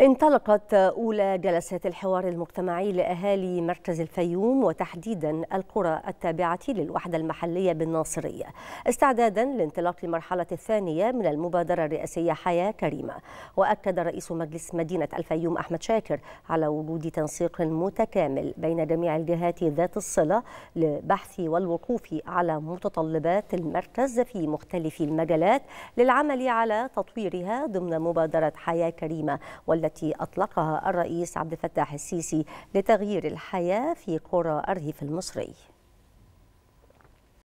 انطلقت أولى جلسات الحوار المجتمعي لأهالي مركز الفيوم وتحديدا القرى التابعة للوحدة المحلية بالناصرية استعدادا لانطلاق المرحلة الثانية من المبادرة الرئاسية حياة كريمة وأكد رئيس مجلس مدينة الفيوم أحمد شاكر على وجود تنسيق متكامل بين جميع الجهات ذات الصلة لبحث والوقوف على متطلبات المركز في مختلف المجالات للعمل على تطويرها ضمن مبادرة حياة كريمة وال التي أطلقها الرئيس عبد الفتاح السيسي لتغيير الحياة في قرى أرهف المصري